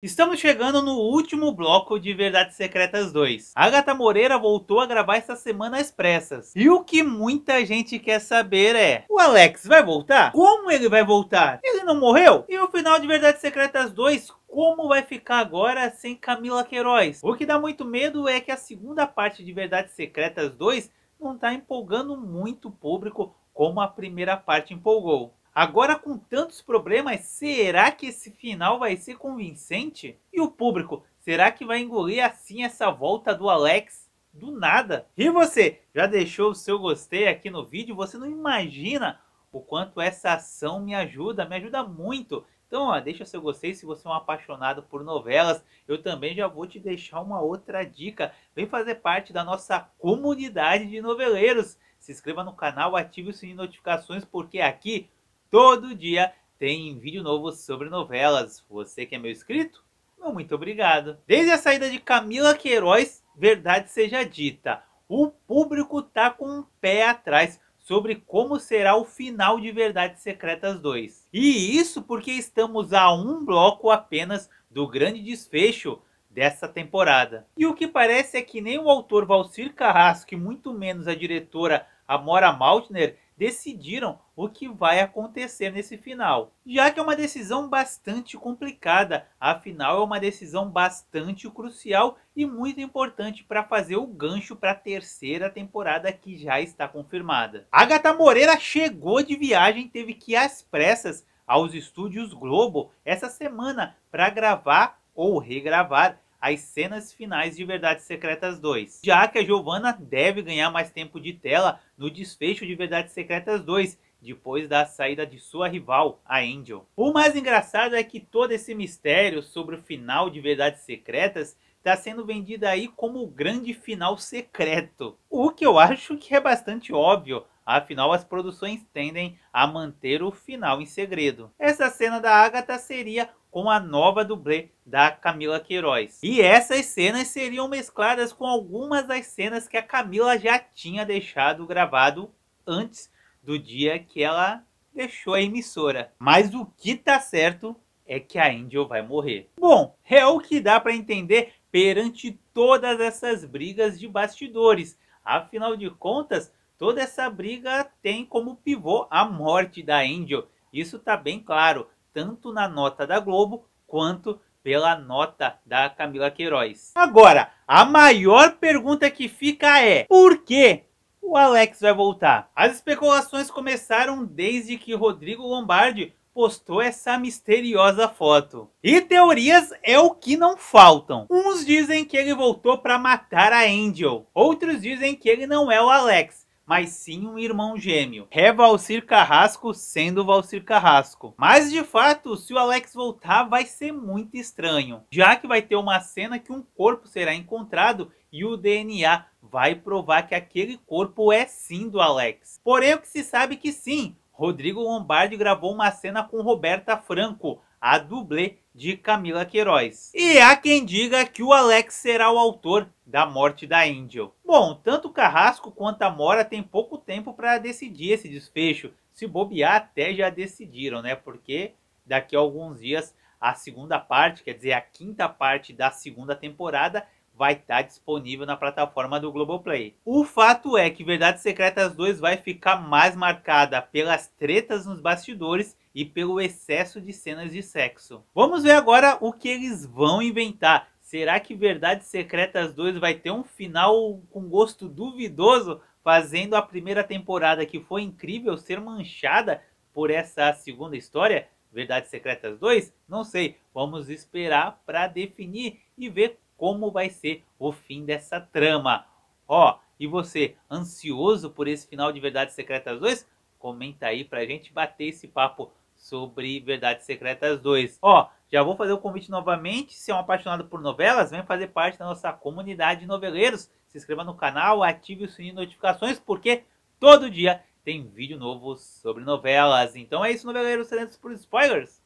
Estamos chegando no último bloco de Verdades Secretas 2. Agatha Moreira voltou a gravar essa semana às pressas. E o que muita gente quer saber é: o Alex vai voltar? Como ele vai voltar? Ele não morreu? E o final de Verdades Secretas 2, como vai ficar agora sem Camila Queiroz? O que dá muito medo é que a segunda parte de Verdades Secretas 2 não está empolgando muito o público como a primeira parte empolgou. Agora, com tantos problemas, será que esse final vai ser convincente? E o público, será que vai engolir assim essa volta do Alex? Do nada? E você, já deixou o seu gostei aqui no vídeo? Você não imagina o quanto essa ação me ajuda, me ajuda muito. Então, ó, deixa seu gostei se você é um apaixonado por novelas. Eu também já vou te deixar uma outra dica. Vem fazer parte da nossa comunidade de noveleiros. Se inscreva no canal, ative o sininho de notificações, porque aqui Todo dia tem vídeo novo sobre novelas. Você que é meu inscrito, meu muito obrigado. Desde a saída de Camila Queiroz, verdade seja dita, o público tá com um pé atrás sobre como será o final de Verdades Secretas 2. E isso porque estamos a um bloco apenas do grande desfecho dessa temporada. E o que parece é que nem o autor Valcir Carrasco, e muito menos a diretora Amora Maltner, decidiram o que vai acontecer nesse final. Já que é uma decisão bastante complicada, afinal é uma decisão bastante crucial e muito importante para fazer o gancho para a terceira temporada que já está confirmada. Agatha Moreira chegou de viagem, teve que ir às pressas aos estúdios Globo essa semana para gravar ou regravar as cenas finais de Verdades Secretas 2. Já que a Giovanna deve ganhar mais tempo de tela no desfecho de Verdades Secretas 2, depois da saída de sua rival, a Angel. O mais engraçado é que todo esse mistério sobre o final de Verdades Secretas está sendo vendido aí como o grande final secreto. O que eu acho que é bastante óbvio, Afinal, as produções tendem a manter o final em segredo. Essa cena da Agatha seria com a nova dublê da Camila Queiroz. E essas cenas seriam mescladas com algumas das cenas que a Camila já tinha deixado gravado antes do dia que ela deixou a emissora. Mas o que tá certo é que a Angel vai morrer. Bom, é o que dá para entender perante todas essas brigas de bastidores. Afinal de contas, Toda essa briga tem como pivô a morte da Angel. Isso está bem claro, tanto na nota da Globo quanto pela nota da Camila Queiroz. Agora, a maior pergunta que fica é: por que o Alex vai voltar? As especulações começaram desde que Rodrigo Lombardi postou essa misteriosa foto. E teorias é o que não faltam. Uns dizem que ele voltou para matar a Angel, outros dizem que ele não é o Alex mas sim um irmão gêmeo. É Valcir Carrasco sendo Valcir Carrasco. Mas de fato, se o Alex voltar, vai ser muito estranho, já que vai ter uma cena que um corpo será encontrado e o DNA vai provar que aquele corpo é sim do Alex. Porém, o que se sabe é que sim, Rodrigo Lombardi gravou uma cena com Roberta Franco, a dublê de Camila Queiroz. E há quem diga que o Alex será o autor da morte da Angel. Bom, tanto Carrasco quanto a Mora têm pouco tempo para decidir esse desfecho. Se bobear, até já decidiram, né? Porque daqui a alguns dias a segunda parte, quer dizer, a quinta parte da segunda temporada, vai estar tá disponível na plataforma do Globoplay. O fato é que Verdades Secretas 2 vai ficar mais marcada pelas tretas nos bastidores e pelo excesso de cenas de sexo. Vamos ver agora o que eles vão inventar. Será que Verdades Secretas 2 vai ter um final com gosto duvidoso, fazendo a primeira temporada que foi incrível ser manchada por essa segunda história? Verdades Secretas 2? Não sei, vamos esperar para definir e ver como vai ser o fim dessa trama. Ó, oh, e você, ansioso por esse final de Verdades Secretas 2? Comenta aí pra gente bater esse papo sobre Verdades Secretas 2. Ó, oh, já vou fazer o convite novamente, se é um apaixonado por novelas, vem fazer parte da nossa comunidade de noveleiros. Se inscreva no canal, ative o sininho de notificações, porque todo dia tem vídeo novo sobre novelas. Então é isso, noveleiros sedentos por spoilers.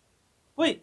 Fui!